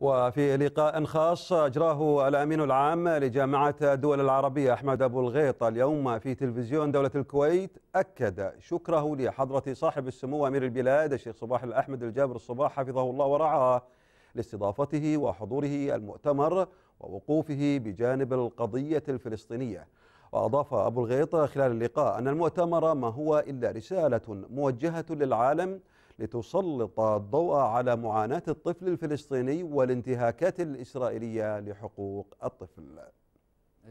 وفي لقاء خاص أجراه الأمين العام لجامعة الدول العربية أحمد أبو الغيط اليوم في تلفزيون دولة الكويت أكد شكره لحضرة صاحب السمو أمير البلاد الشيخ صباح الأحمد الجابر الصباح حفظه الله ورعاه لاستضافته وحضوره المؤتمر ووقوفه بجانب القضية الفلسطينية وأضاف أبو الغيط خلال اللقاء أن المؤتمر ما هو إلا رسالة موجهة للعالم لتسلط الضوء على معاناة الطفل الفلسطيني والانتهاكات الإسرائيلية لحقوق الطفل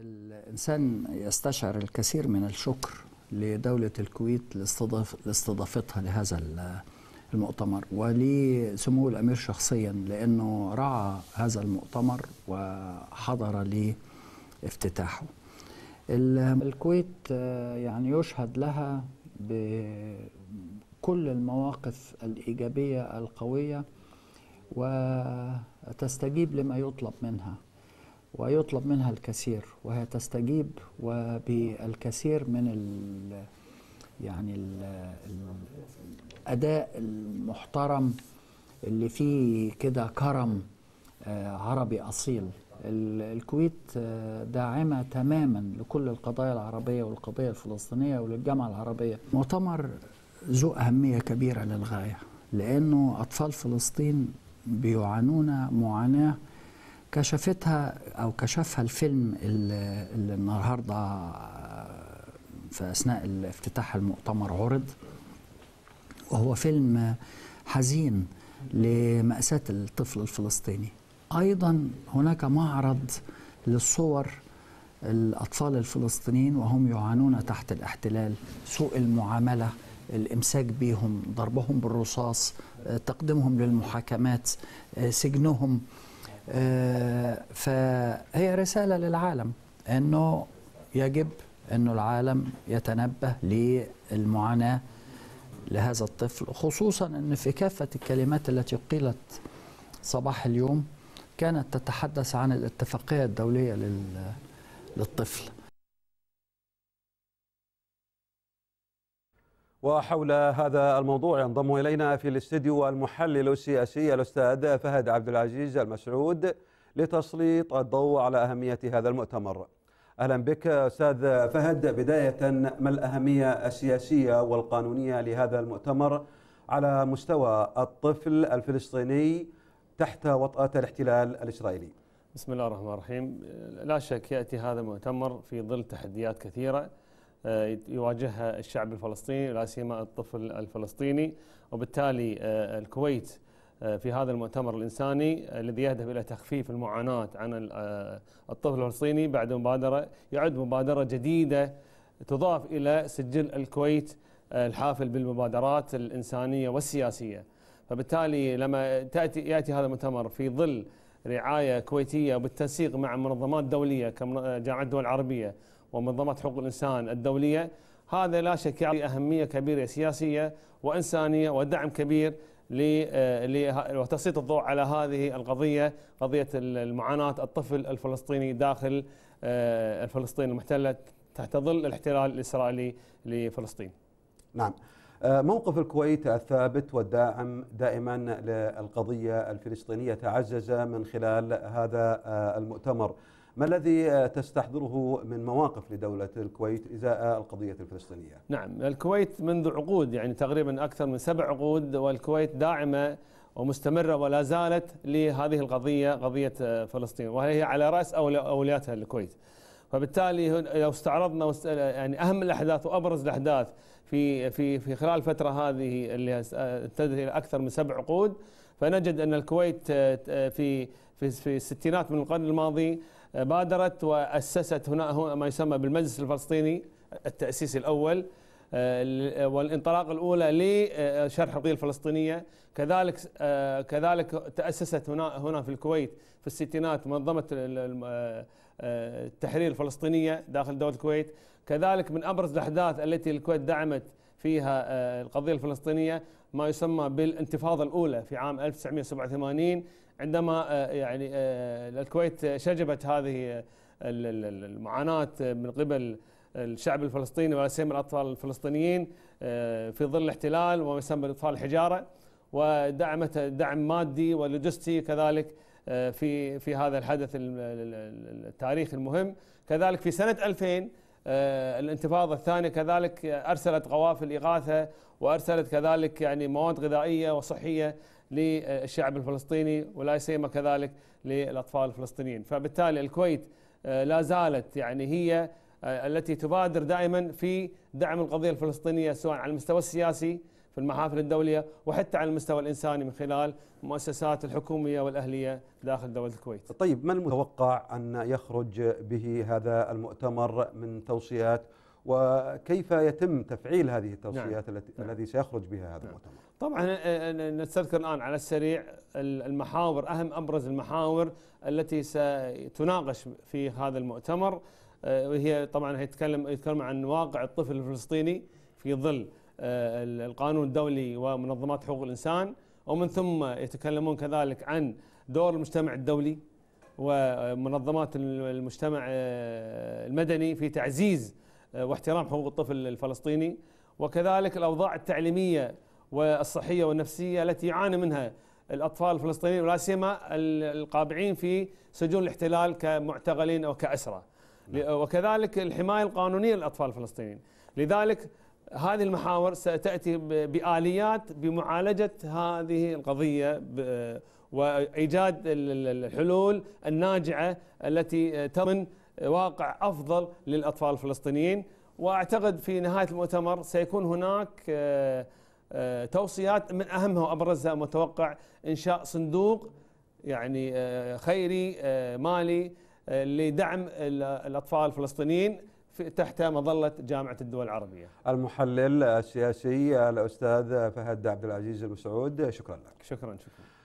الإنسان يستشعر الكثير من الشكر لدولة الكويت لاستضاف لاستضافتها لهذا المؤتمر ولسمو الأمير شخصيا لأنه رعى هذا المؤتمر وحضر لافتتاحه الكويت آه، يعني يشهد لها كل المواقف الإيجابية القوية وتستجيب لما يطلب منها ويطلب منها الكثير وهي تستجيب وبالكثير من الـ يعني الـ الأداء المحترم اللي فيه كده كرم آه، عربي أصيل الكويت آه، داعمة تماما لكل القضايا العربية والقضية الفلسطينية وللجامعة العربية مؤتمر ذو أهمية كبيرة للغاية لأنه أطفال فلسطين بيعانون معاناة كشفتها أو كشفها الفيلم اللي النهاردة في أثناء افتتاح المؤتمر عرض وهو فيلم حزين لمأساة الطفل الفلسطيني أيضا هناك معرض للصور الأطفال الفلسطينيين وهم يعانون تحت الاحتلال سوء المعاملة الامساك بيهم ضربهم بالرصاص آه، تقديمهم للمحاكمات آه، سجنهم آه، فهي رساله للعالم انه يجب أن العالم يتنبه للمعاناه لهذا الطفل خصوصا ان في كافه الكلمات التي قيلت صباح اليوم كانت تتحدث عن الاتفاقيه الدوليه للطفل وحول هذا الموضوع ينضم إلينا في الاستديو المحلل السياسي الأستاذ فهد عبد العزيز المسعود لتسليط الضوء على أهمية هذا المؤتمر أهلا بك أستاذ فهد بداية ما الأهمية السياسية والقانونية لهذا المؤتمر على مستوى الطفل الفلسطيني تحت وطأة الاحتلال الإسرائيلي بسم الله الرحمن الرحيم لا شك يأتي هذا المؤتمر في ظل تحديات كثيرة آه، يواجهها الشعب الفلسطيني لا سيما الطفل الفلسطيني وبالتالي آه، الكويت آه، في هذا المؤتمر الإنساني الذي يهدف إلى تخفيف المعاناة عن الطفل الفلسطيني بعد مبادرة يعد مبادرة جديدة تضاف إلى سجل الكويت الحافل بالمبادرات الإنسانية والسياسية فبالتالي لما تأتي يأتي هذا المؤتمر في ظل رعاية كويتية وبالتنسيق مع منظمات دولية كجامعة الدول العربية ومنظمة حقوق الإنسان الدولية هذا لا شك يعطي أهمية كبيرة سياسية وإنسانية ودعم كبير آه، وتسليط الضوء على هذه القضية قضية المعاناة الطفل الفلسطيني داخل آه، الفلسطين المحتلة تحت ظل الاحتلال الإسرائيلي لفلسطين نعم آه، موقف الكويت الثابت والداعم دائما للقضية الفلسطينية تعزز من خلال هذا المؤتمر ما الذي آه، تستحضره من مواقف لدولة الكويت إزاء آه، القضية الفلسطينية؟ نعم الكويت منذ عقود يعني تقريبا أكثر من سبع عقود والكويت داعمة ومستمرة ولا زالت لهذه القضية قضية آه، فلسطين وهي على رأس أولياتها الكويت فبالتالي لو استعرضنا يعني أهم الأحداث وأبرز الأحداث في في في خلال الفترة هذه اللي امتدت إلى أكثر من سبع عقود فنجد أن الكويت في في في الستينات من القرن الماضي بادرت وأسست هنا ما يسمى بالمجلس الفلسطيني التأسيسي الأول آه، والانطلاق الأولى لشرح آه، القضية الفلسطينية كذلك آه، كذلك تأسست هنا هنا في الكويت في الستينات منظمة التحرير الفلسطينية داخل دولة الكويت كذلك من أبرز الأحداث التي الكويت دعمت فيها آه، القضية الفلسطينية ما يسمى بالانتفاضة الأولى في عام 1987 عندما آه، يعني آه، الكويت شجبت هذه المعاناة من قبل الشعب الفلسطيني ولا سيما الأطفال الفلسطينيين في ظل الاحتلال وما يسمى بأطفال الحجارة ودعمت دعم مادي ولوجستي كذلك في في هذا الحدث التاريخي المهم كذلك في سنة 2000 آه، الانتفاضه الثانيه كذلك ارسلت قوافل اغاثه وارسلت كذلك يعني مواد غذائيه وصحيه للشعب الفلسطيني ولا سيما كذلك للاطفال الفلسطينيين، فبالتالي الكويت آه، لا زالت يعني هي آه، التي تبادر دائما في دعم القضيه الفلسطينيه سواء على المستوى السياسي في المحافل الدولية وحتى على المستوى الإنساني من خلال المؤسسات الحكومية والأهلية داخل دولة الكويت طيب ما المتوقع أن يخرج به هذا المؤتمر من توصيات وكيف يتم تفعيل هذه التوصيات نعم. التي نعم. الذي سيخرج بها هذا نعم. المؤتمر طبعا نستذكر الان على السريع المحاور اهم ابرز المحاور التي ستناقش في هذا المؤتمر وهي طبعا يتكلم يتكلم عن واقع الطفل الفلسطيني في ظل آه، القانون الدولي ومنظمات حقوق الانسان ومن ثم يتكلمون كذلك عن دور المجتمع الدولي ومنظمات المجتمع آه، المدني في تعزيز آه، واحترام حقوق الطفل الفلسطيني وكذلك الاوضاع التعليميه والصحيه والنفسيه التي يعاني منها الاطفال الفلسطينيين ولا سيما القابعين في سجون الاحتلال كمعتقلين او كاسرى نعم. وكذلك الحمايه القانونيه للاطفال الفلسطينيين لذلك هذه المحاور ستاتي باليات بمعالجه هذه القضيه وايجاد الحلول الناجعه التي تضمن واقع افضل للاطفال الفلسطينيين واعتقد في نهايه المؤتمر سيكون هناك آه، آه، توصيات من اهمها وابرزها متوقع انشاء صندوق يعني آه، خيري مالي لدعم الاطفال الفلسطينيين تحت مظله جامعه الدول العربيه. المحلل السياسي الاستاذ فهد عبد العزيز المسعود شكرا لك. شكرا شكرا.